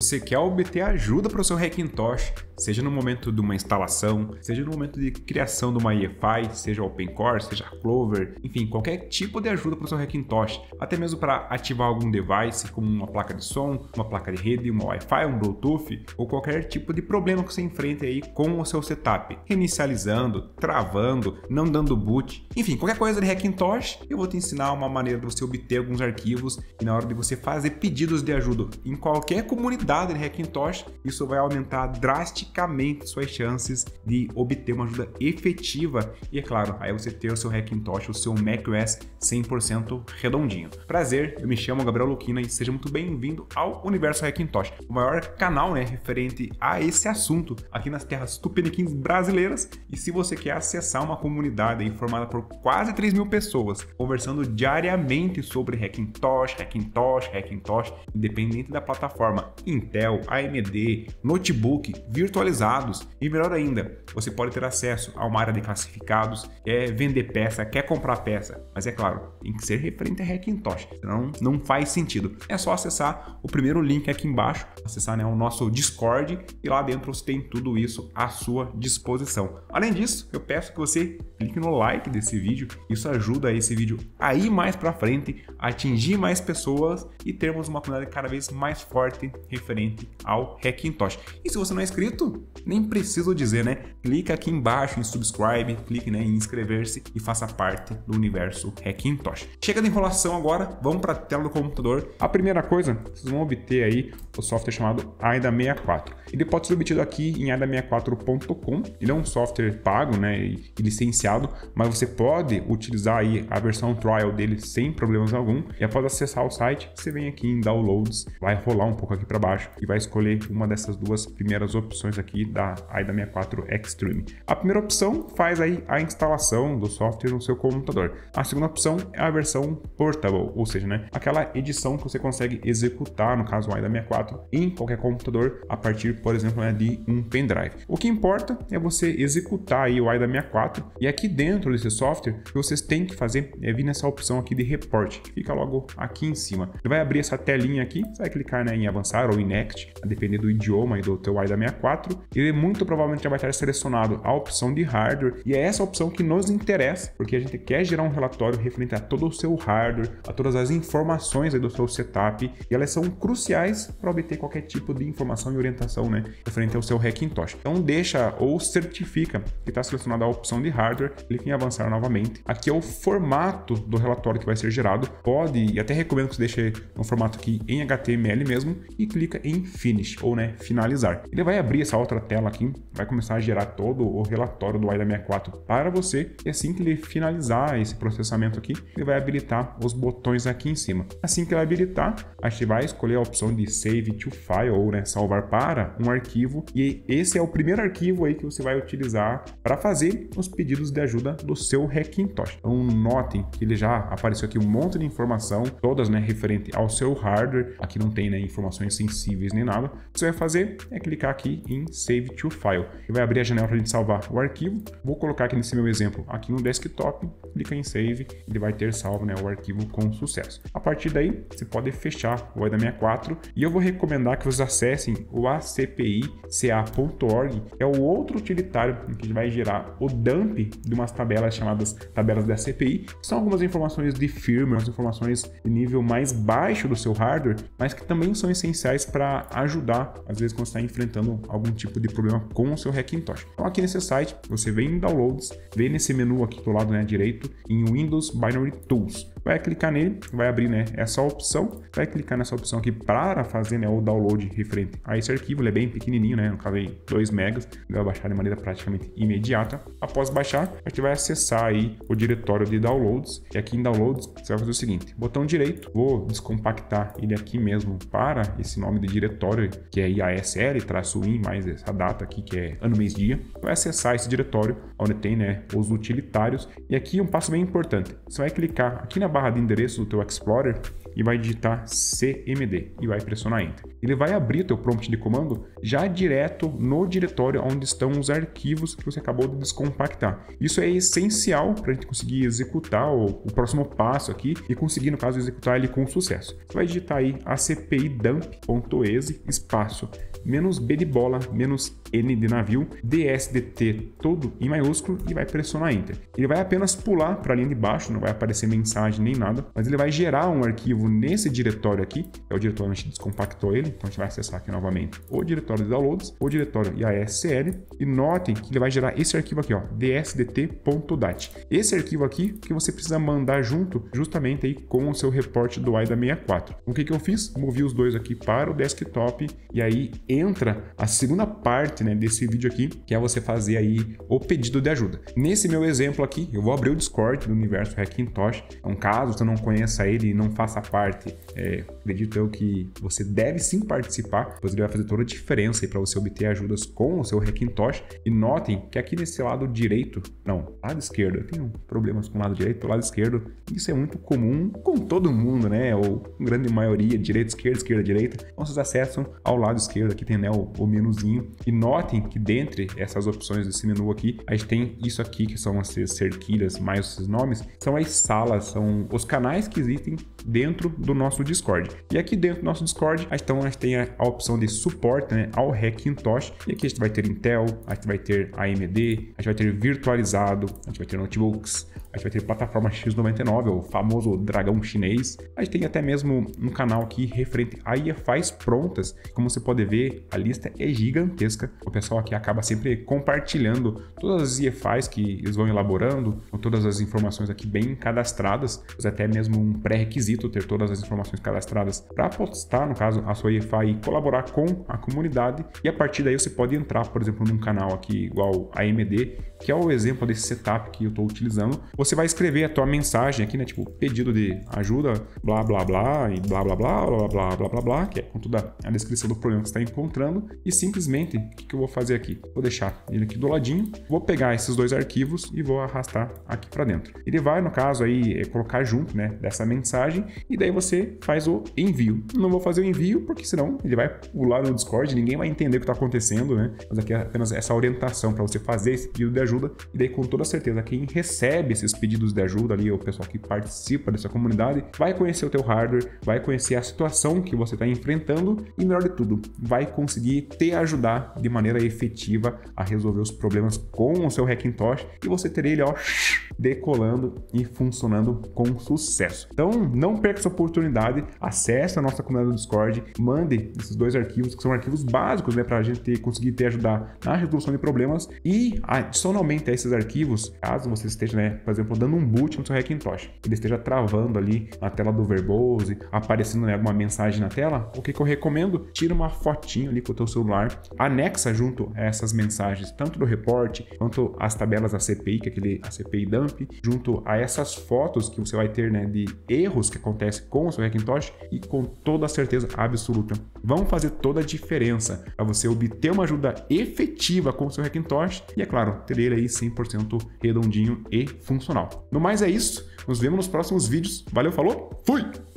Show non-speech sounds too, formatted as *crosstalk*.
Você quer obter ajuda para o seu Hackintosh, seja no momento de uma instalação, seja no momento de criação de uma EFI, seja OpenCore, seja Clover, enfim, qualquer tipo de ajuda para o seu Hackintosh, até mesmo para ativar algum device, como uma placa de som, uma placa de rede, uma Wi-Fi, um Bluetooth, ou qualquer tipo de problema que você enfrente aí com o seu setup, reinicializando, travando, não dando boot, enfim, qualquer coisa de Hackintosh, eu vou te ensinar uma maneira de você obter alguns arquivos e na hora de você fazer pedidos de ajuda em qualquer comunidade rodada de Hackintosh, isso vai aumentar drasticamente suas chances de obter uma ajuda efetiva e, é claro, aí você ter o seu Hackintosh, o seu macOS 100% redondinho. Prazer, eu me chamo Gabriel Luquina e seja muito bem-vindo ao Universo Hackintosh, o maior canal né, referente a esse assunto aqui nas terras tupiniquins brasileiras. E se você quer acessar uma comunidade aí, formada por quase 3 mil pessoas, conversando diariamente sobre Hackintosh, Hackintosh, Hackintosh, independente da plataforma, Intel, AMD, notebook virtualizados e melhor ainda, você pode ter acesso a uma área de classificados, quer é vender peça, quer comprar peça, mas é claro, tem que ser referente a Hackintosh, senão não faz sentido. É só acessar o primeiro link aqui embaixo, acessar né, o nosso Discord e lá dentro você tem tudo isso à sua disposição. Além disso, eu peço que você clique no like desse vídeo, isso ajuda esse vídeo a ir mais para frente, atingir mais pessoas e termos uma comunidade cada vez mais forte referente referente ao Hackintosh. E se você não é inscrito, nem preciso dizer, né? Clica aqui embaixo em subscribe, clique né, em inscrever-se e faça parte do universo Hackintosh. Chega de enrolação agora, vamos para a tela do computador. A primeira coisa, vocês vão obter aí o software chamado AIDA64. Ele pode ser obtido aqui em AIDA64.com. Ele é um software pago, né, e licenciado, mas você pode utilizar aí a versão trial dele sem problemas algum. E após acessar o site, você vem aqui em downloads, vai rolar um pouco aqui para baixo baixo e vai escolher uma dessas duas primeiras opções aqui da AIDA 64 Extreme. A primeira opção faz aí a instalação do software no seu computador. A segunda opção é a versão portable, ou seja, né, aquela edição que você consegue executar, no caso o AIDA 64, em qualquer computador a partir, por exemplo, né, de um pendrive. O que importa é você executar aí o AIDA 64 e é aqui dentro desse software o que vocês têm que fazer é vir nessa opção aqui de report, que fica logo aqui em cima. vai abrir essa telinha aqui, você vai clicar né, em avançar ou em Next, a depender do idioma e do teu da 64 ele muito provavelmente já vai estar selecionado a opção de hardware e é essa opção que nos interessa, porque a gente quer gerar um relatório referente a todo o seu hardware, a todas as informações do seu setup e elas são cruciais para obter qualquer tipo de informação e orientação né, referente ao seu Hackintosh. Então deixa ou certifica que está selecionada a opção de hardware, clique em avançar novamente. Aqui é o formato do relatório que vai ser gerado, pode e até recomendo que você deixe um formato aqui em HTML mesmo e clique clica em Finish, ou né, finalizar. Ele vai abrir essa outra tela aqui, vai começar a gerar todo o relatório do AIDA 64 para você, e assim que ele finalizar esse processamento aqui, ele vai habilitar os botões aqui em cima. Assim que ele habilitar, a gente vai escolher a opção de Save to File, ou né, salvar para um arquivo, e esse é o primeiro arquivo aí que você vai utilizar para fazer os pedidos de ajuda do seu Hackintosh. Então notem que ele já apareceu aqui um monte de informação, todas né, referente ao seu hardware, aqui não tem né, informações sensíveis possíveis nem nada. O que você vai fazer é clicar aqui em Save to File. E vai abrir a janela para a gente salvar o arquivo. Vou colocar aqui nesse meu exemplo aqui no desktop, clica em Save, ele vai ter salvo né, o arquivo com sucesso. A partir daí, você pode fechar o OIDA64 e eu vou recomendar que vocês acessem o acpica.org, é o outro utilitário que vai gerar o dump de umas tabelas chamadas tabelas da CPI, que são algumas informações de firmware, informações de nível mais baixo do seu hardware, mas que também são essenciais para ajudar, às vezes, quando você está enfrentando algum tipo de problema com o seu Hackintosh. Então, aqui nesse site, você vem em Downloads, vem nesse menu aqui do lado né, direito, em Windows Binary Tools vai clicar nele, vai abrir né, essa opção, vai clicar nessa opção aqui para fazer né, o download referente a esse arquivo, ele é bem pequenininho, né, no caso aí 2 megas, vai baixar de maneira praticamente imediata. Após baixar, a gente vai acessar aí o diretório de downloads e aqui em downloads você vai fazer o seguinte, botão direito, vou descompactar ele aqui mesmo para esse nome de diretório que é IASL, traço in, mais essa data aqui que é ano, mês, dia, vai acessar esse diretório onde tem né, os utilitários e aqui um passo bem importante, você vai clicar aqui na a barra de endereço do teu Explorer e vai digitar CMD e vai pressionar Enter. Ele vai abrir o teu prompt de comando já direto no diretório onde estão os arquivos que você acabou de descompactar. Isso é essencial para a gente conseguir executar o, o, próximo passo aqui e conseguir, no caso, executar ele com sucesso. Você vai digitar aí acpidump.exe espaço menos B de bola, menos N de navio, DSDT todo em maiúsculo e vai pressionar Enter. Ele vai apenas pular para a linha de baixo, não vai aparecer mensagem nem nada, mas ele vai gerar um arquivo nesse diretório aqui, é o diretório onde a gente descompactou ele, então a gente vai acessar aqui novamente o diretório de downloads, o diretório IASL, e notem que ele vai gerar esse arquivo aqui, ó, dsdt.dat. Esse arquivo aqui que você precisa mandar junto justamente aí com o seu report do AIDA64. Então, o que, que eu fiz? Movi os dois aqui para o desktop e aí entra a segunda parte né, desse vídeo aqui, que é você fazer aí o pedido de ajuda. Nesse meu exemplo aqui, eu vou abrir o Discord do Universo Hackintosh. É um caso, se você não conheça ele e não faça parte, é, acredito eu que você deve sim participar, pois ele vai fazer toda a diferença para você obter ajudas com o seu Hackintosh. E notem que aqui nesse lado direito, não, lado esquerdo, eu tenho problemas com o lado direito, lado esquerdo, isso é muito comum com todo mundo, né? Ou grande maioria, direita, esquerda, esquerda, direita. Então vocês acessam ao lado esquerdo, aqui tem né, o, o menuzinho. E notem que dentre essas opções desse menu aqui, a gente tem isso aqui, que são as cerquilhas, mais esses nomes, são as salas, são os canais que existem dentro dentro do nosso Discord. E aqui dentro do nosso Discord, então a gente tem a opção de suporte né, ao Hackintosh. E aqui a gente vai ter Intel, a gente vai ter AMD, a gente vai ter virtualizado, a gente vai ter notebooks, a gente vai ter plataforma X99, é o famoso dragão chinês. A gente tem até mesmo um canal aqui referente a IFIs prontas. Como você pode ver, a lista é gigantesca. O pessoal aqui acaba sempre compartilhando todas as IFIs que eles vão elaborando, com todas as informações aqui bem cadastradas. É até mesmo um pré-requisito ter todas as informações cadastradas para postar, no caso, a sua IFI e colaborar com a comunidade. E a partir daí você pode entrar, por exemplo, num canal aqui igual a AMD, que é o exemplo desse setup que eu estou utilizando, você vai escrever a tua mensagem aqui, né? Tipo, pedido de ajuda, blá blá blá, e blá blá blá, blá blá blá blá blá, que é com toda a descrição do problema que você está encontrando, e simplesmente o que, eu vou fazer aqui? Vou deixar ele aqui do ladinho, vou pegar esses dois arquivos e vou arrastar aqui para dentro. Ele vai, no caso, aí é colocar junto, né, dessa mensagem, e daí você faz o envio. Não vou fazer o envio, porque senão ele vai pular no Discord, ninguém vai entender o que está acontecendo, né? Mas aqui é apenas essa orientação para você fazer esse pedido de ajuda, e daí com toda certeza quem recebe esses esses pedidos de ajuda ali, o pessoal que participa dessa comunidade, vai conhecer o teu hardware, vai conhecer a situação que você está enfrentando e, melhor de tudo, vai conseguir te ajudar de maneira efetiva a resolver os problemas com o seu Hackintosh e você ter ele ó, *sniffs* decolando e funcionando com sucesso. Então, não perca essa oportunidade, acesse a nossa comunidade do Discord, mande esses dois arquivos, que são arquivos básicos, né, para a gente ter, conseguir te ajudar na resolução de problemas e, adicionalmente a esses arquivos, caso você esteja, né, fazendo exemplo, dando um boot no seu Hackintosh, ele esteja travando ali na tela do Verbose, aparecendo né, alguma mensagem na tela, o que, que eu recomendo? Tira uma fotinho ali com o teu celular, anexa junto a essas mensagens, tanto do reporte quanto as tabelas da CPI, que é aquele a CPI dump, junto a essas fotos que você vai ter né, de erros que acontecem com o seu Hackintosh e com toda a certeza absoluta vão fazer toda a diferença para você obter uma ajuda efetiva com o seu Hackintosh e, é claro, ter ele aí 100% redondinho e funcional profissional. No mais é isso, nos vemos nos próximos vídeos. Valeu, falou, fui!